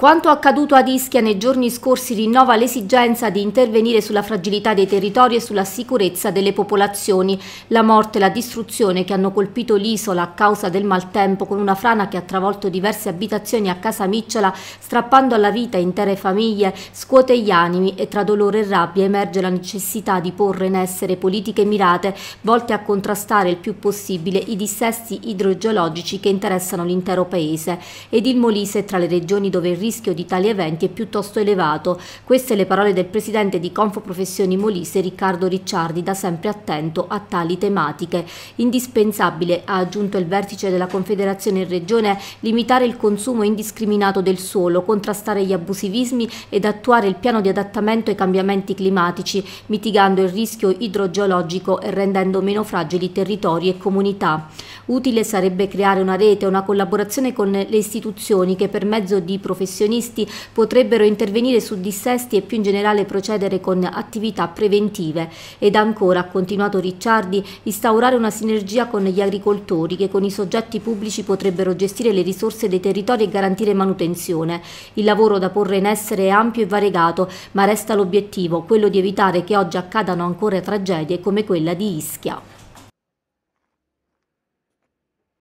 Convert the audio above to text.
Quanto accaduto ad Ischia nei giorni scorsi rinnova l'esigenza di intervenire sulla fragilità dei territori e sulla sicurezza delle popolazioni. La morte e la distruzione che hanno colpito l'isola a causa del maltempo con una frana che ha travolto diverse abitazioni a Casa Micciola, strappando alla vita intere famiglie, scuote gli animi e tra dolore e rabbia emerge la necessità di porre in essere politiche mirate volte a contrastare il più possibile i dissesti idrogeologici che interessano l'intero paese. Ed il Molise tra le regioni dove il rischio di tali eventi è piuttosto elevato. Queste le parole del presidente di Confoprofessioni Molise Riccardo Ricciardi, da sempre attento a tali tematiche. Indispensabile, ha aggiunto il vertice della Confederazione in Regione, limitare il consumo indiscriminato del suolo, contrastare gli abusivismi ed attuare il piano di adattamento ai cambiamenti climatici, mitigando il rischio idrogeologico e rendendo meno fragili territori e comunità. Utile sarebbe creare una rete, una collaborazione con le istituzioni che per mezzo di professionisti professionisti potrebbero intervenire su dissesti e più in generale procedere con attività preventive. Ed ancora, ha continuato Ricciardi, instaurare una sinergia con gli agricoltori che con i soggetti pubblici potrebbero gestire le risorse dei territori e garantire manutenzione. Il lavoro da porre in essere è ampio e variegato, ma resta l'obiettivo, quello di evitare che oggi accadano ancora tragedie come quella di Ischia.